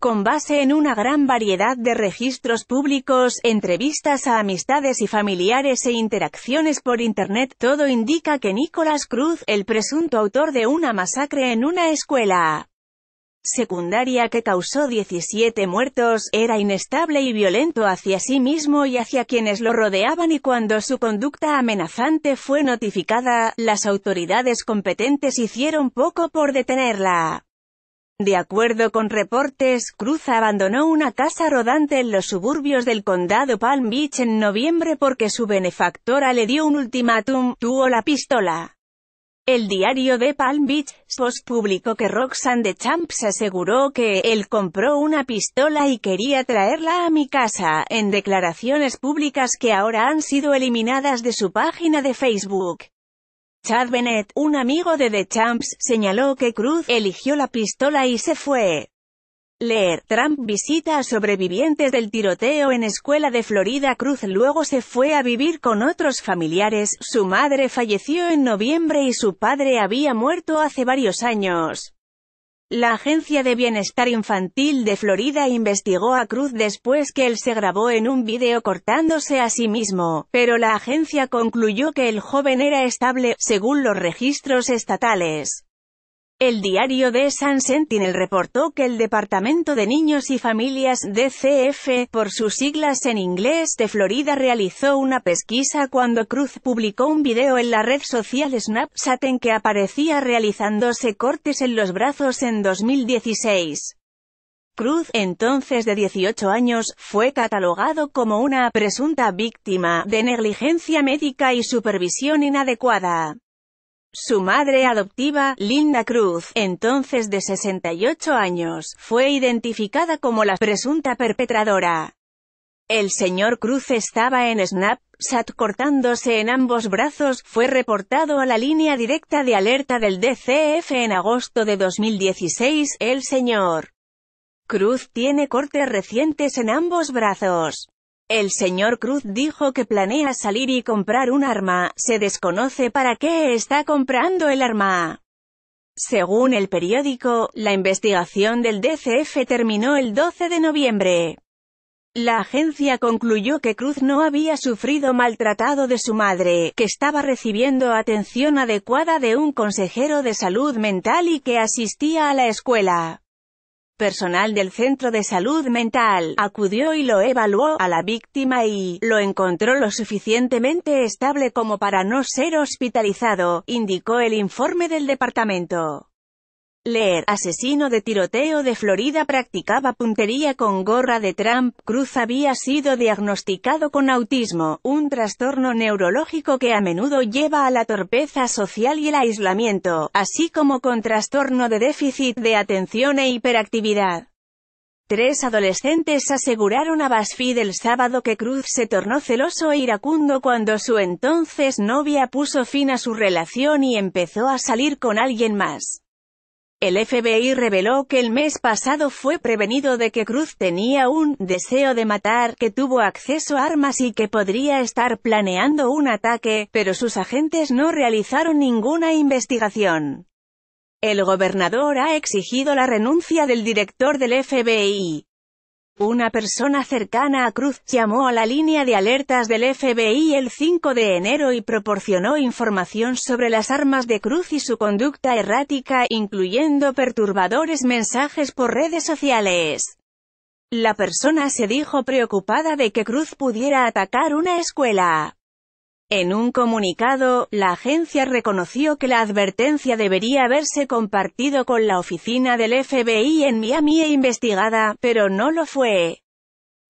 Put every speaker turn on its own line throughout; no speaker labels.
con base en una gran variedad de registros públicos, entrevistas a amistades y familiares e interacciones por Internet, todo indica que Nicolás Cruz, el presunto autor de una masacre en una escuela secundaria que causó 17 muertos, era inestable y violento hacia sí mismo y hacia quienes lo rodeaban y cuando su conducta amenazante fue notificada, las autoridades competentes hicieron poco por detenerla. De acuerdo con reportes, Cruz abandonó una casa rodante en los suburbios del condado Palm Beach en noviembre porque su benefactora le dio un ultimátum, tuvo la pistola. El diario de Palm Beach Post publicó que Roxanne de Champs aseguró que él compró una pistola y quería traerla a mi casa, en declaraciones públicas que ahora han sido eliminadas de su página de Facebook. Chad Bennett, un amigo de The Champs, señaló que Cruz eligió la pistola y se fue. Leer, Trump visita a sobrevivientes del tiroteo en escuela de Florida Cruz luego se fue a vivir con otros familiares, su madre falleció en noviembre y su padre había muerto hace varios años. La Agencia de Bienestar Infantil de Florida investigó a Cruz después que él se grabó en un video cortándose a sí mismo, pero la agencia concluyó que el joven era estable, según los registros estatales. El diario de San Sentinel reportó que el Departamento de Niños y Familias DCF, por sus siglas en inglés, de Florida realizó una pesquisa cuando Cruz publicó un video en la red social Snapchat en que aparecía realizándose cortes en los brazos en 2016. Cruz, entonces de 18 años, fue catalogado como una presunta víctima de negligencia médica y supervisión inadecuada. Su madre adoptiva, Linda Cruz, entonces de 68 años, fue identificada como la presunta perpetradora. El señor Cruz estaba en Snapchat cortándose en ambos brazos, fue reportado a la línea directa de alerta del DCF en agosto de 2016, el señor Cruz tiene cortes recientes en ambos brazos. El señor Cruz dijo que planea salir y comprar un arma, se desconoce para qué está comprando el arma. Según el periódico, la investigación del DCF terminó el 12 de noviembre. La agencia concluyó que Cruz no había sufrido maltratado de su madre, que estaba recibiendo atención adecuada de un consejero de salud mental y que asistía a la escuela. Personal del centro de salud mental acudió y lo evaluó a la víctima y lo encontró lo suficientemente estable como para no ser hospitalizado, indicó el informe del departamento. Leer, asesino de tiroteo de Florida practicaba puntería con gorra de Trump, Cruz había sido diagnosticado con autismo, un trastorno neurológico que a menudo lleva a la torpeza social y el aislamiento, así como con trastorno de déficit de atención e hiperactividad. Tres adolescentes aseguraron a BuzzFeed el sábado que Cruz se tornó celoso e iracundo cuando su entonces novia puso fin a su relación y empezó a salir con alguien más. El FBI reveló que el mes pasado fue prevenido de que Cruz tenía un deseo de matar, que tuvo acceso a armas y que podría estar planeando un ataque, pero sus agentes no realizaron ninguna investigación. El gobernador ha exigido la renuncia del director del FBI, una persona cercana a Cruz llamó a la línea de alertas del FBI el 5 de enero y proporcionó información sobre las armas de Cruz y su conducta errática, incluyendo perturbadores mensajes por redes sociales. La persona se dijo preocupada de que Cruz pudiera atacar una escuela. En un comunicado, la agencia reconoció que la advertencia debería haberse compartido con la oficina del FBI en Miami e investigada, pero no lo fue.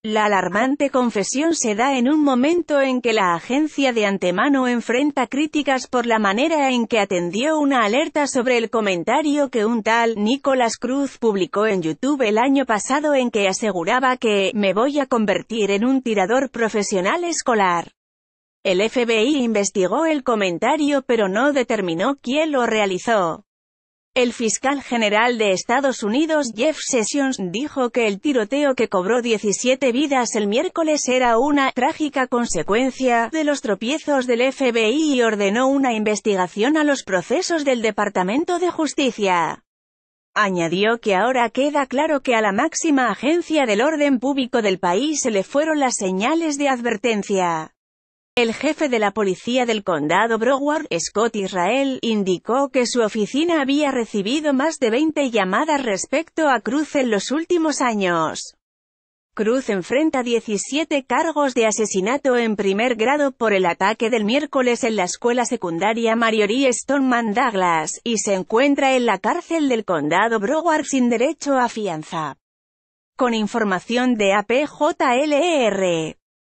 La alarmante confesión se da en un momento en que la agencia de antemano enfrenta críticas por la manera en que atendió una alerta sobre el comentario que un tal Nicolás Cruz publicó en YouTube el año pasado en que aseguraba que «me voy a convertir en un tirador profesional escolar». El FBI investigó el comentario pero no determinó quién lo realizó. El fiscal general de Estados Unidos Jeff Sessions dijo que el tiroteo que cobró 17 vidas el miércoles era una trágica consecuencia de los tropiezos del FBI y ordenó una investigación a los procesos del Departamento de Justicia. Añadió que ahora queda claro que a la máxima agencia del orden público del país se le fueron las señales de advertencia. El jefe de la policía del condado Broward, Scott Israel, indicó que su oficina había recibido más de 20 llamadas respecto a Cruz en los últimos años. Cruz enfrenta 17 cargos de asesinato en primer grado por el ataque del miércoles en la escuela secundaria Marjorie Stoneman Douglas, y se encuentra en la cárcel del condado Broward sin derecho a fianza. Con información de APJLR. E